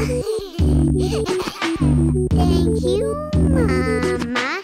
Thank you, Mama.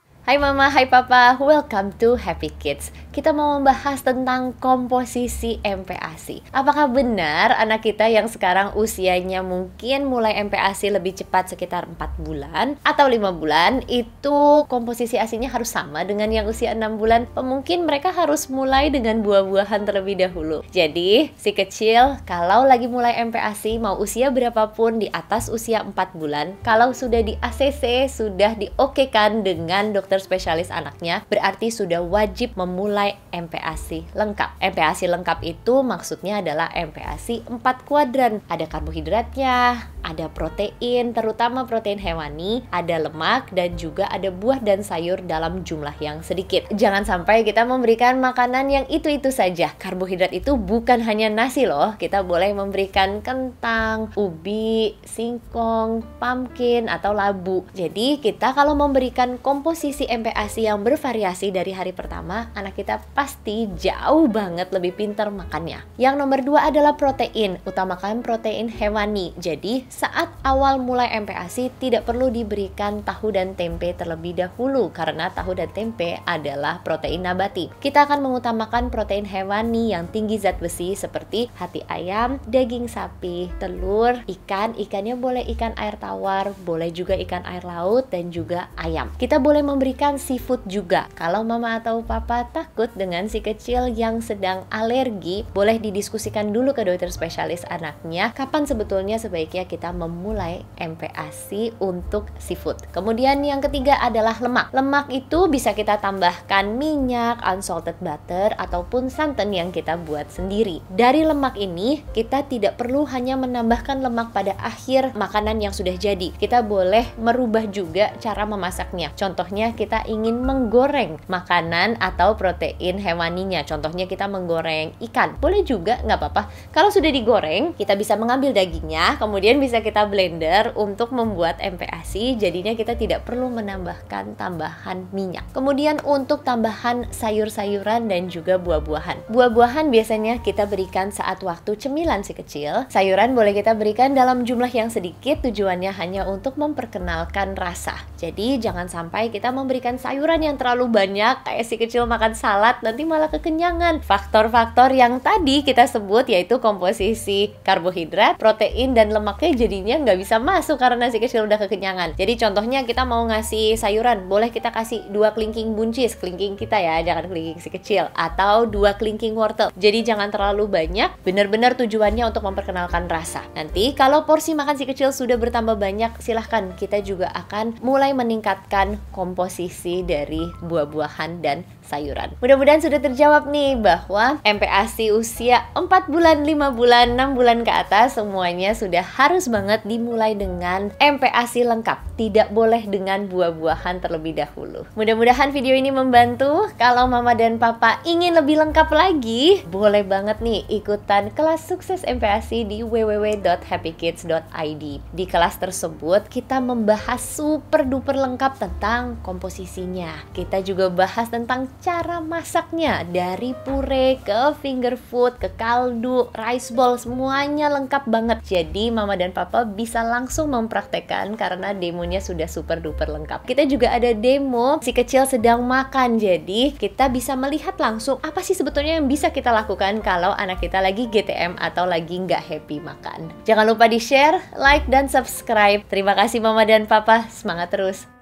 Hai Mama, hai Papa, welcome to Happy Kids. Kita mau membahas tentang komposisi MPASI. Apakah benar anak kita yang sekarang usianya mungkin mulai MPASI lebih cepat sekitar 4 bulan atau 5 bulan, itu komposisi asinya harus sama dengan yang usia 6 bulan? Mungkin mereka harus mulai dengan buah-buahan terlebih dahulu. Jadi, si kecil kalau lagi mulai MPASI mau usia berapapun di atas usia 4 bulan, kalau sudah di ACC, sudah diokekan dengan dokter dokter spesialis anaknya, berarti sudah wajib memulai MPASI lengkap. MPASI lengkap itu maksudnya adalah MPASI 4 kuadran. Ada karbohidratnya, ada protein, terutama protein hewani, ada lemak, dan juga ada buah dan sayur dalam jumlah yang sedikit. Jangan sampai kita memberikan makanan yang itu-itu saja. Karbohidrat itu bukan hanya nasi loh, kita boleh memberikan kentang, ubi, singkong, pumpkin, atau labu. Jadi kita kalau memberikan komposisi MPASI yang bervariasi dari hari pertama, anak kita pasti jauh banget lebih pintar makannya. Yang nomor dua adalah protein, utamakan protein hewani. Jadi saat awal mulai MPASI tidak perlu diberikan tahu dan tempe terlebih dahulu karena tahu dan tempe adalah protein nabati. Kita akan mengutamakan protein hewani yang tinggi zat besi seperti hati ayam, daging sapi, telur, ikan. Ikannya boleh ikan air tawar, boleh juga ikan air laut dan juga ayam. Kita boleh memberikan seafood juga. Kalau mama atau papa takut dengan si kecil yang sedang alergi, boleh didiskusikan dulu ke dokter spesialis anaknya kapan sebetulnya sebaiknya kita kita memulai MPASI untuk seafood. Kemudian yang ketiga adalah lemak. Lemak itu bisa kita tambahkan minyak, unsalted butter, ataupun santan yang kita buat sendiri. Dari lemak ini, kita tidak perlu hanya menambahkan lemak pada akhir makanan yang sudah jadi. Kita boleh merubah juga cara memasaknya. Contohnya kita ingin menggoreng makanan atau protein hewaninya. Contohnya kita menggoreng ikan. Boleh juga, nggak apa-apa. Kalau sudah digoreng, kita bisa mengambil dagingnya, kemudian bisa bisa kita blender untuk membuat MPAC jadinya kita tidak perlu menambahkan tambahan minyak. Kemudian untuk tambahan sayur-sayuran dan juga buah-buahan. Buah-buahan biasanya kita berikan saat waktu cemilan si kecil. Sayuran boleh kita berikan dalam jumlah yang sedikit tujuannya hanya untuk memperkenalkan rasa. Jadi jangan sampai kita memberikan sayuran yang terlalu banyak kayak si kecil makan salad nanti malah kekenyangan. Faktor-faktor yang tadi kita sebut yaitu komposisi karbohidrat, protein dan lemaknya jadinya nggak bisa masuk karena nasi kecil udah kekenyangan. Jadi contohnya kita mau ngasih sayuran, boleh kita kasih dua kelingking buncis, kelingking kita ya, jangan kelingking si kecil, atau dua kelingking wortel. Jadi jangan terlalu banyak, benar-benar tujuannya untuk memperkenalkan rasa. Nanti kalau porsi makan si kecil sudah bertambah banyak, silahkan kita juga akan mulai meningkatkan komposisi dari buah-buahan dan sayuran. Mudah-mudahan sudah terjawab nih bahwa MPASI usia 4 bulan, 5 bulan, 6 bulan ke atas semuanya sudah harus banget dimulai dengan MPASI lengkap. Tidak boleh dengan buah-buahan terlebih dahulu. Mudah-mudahan video ini membantu. Kalau mama dan papa ingin lebih lengkap lagi, boleh banget nih ikutan kelas sukses MPASI di www.happykids.id. Di kelas tersebut kita membahas super duper lengkap tentang komposisinya. Kita juga bahas tentang cara masaknya dari pure ke finger food ke kaldu, rice ball semuanya lengkap banget. Jadi mama dan papa bisa langsung mempraktekkan karena demonya sudah super duper lengkap. Kita juga ada demo si kecil sedang makan. Jadi kita bisa melihat langsung apa sih sebetulnya yang bisa kita lakukan kalau anak kita lagi GTM atau lagi nggak happy makan. Jangan lupa di share, like, dan subscribe. Terima kasih mama dan papa. Semangat terus.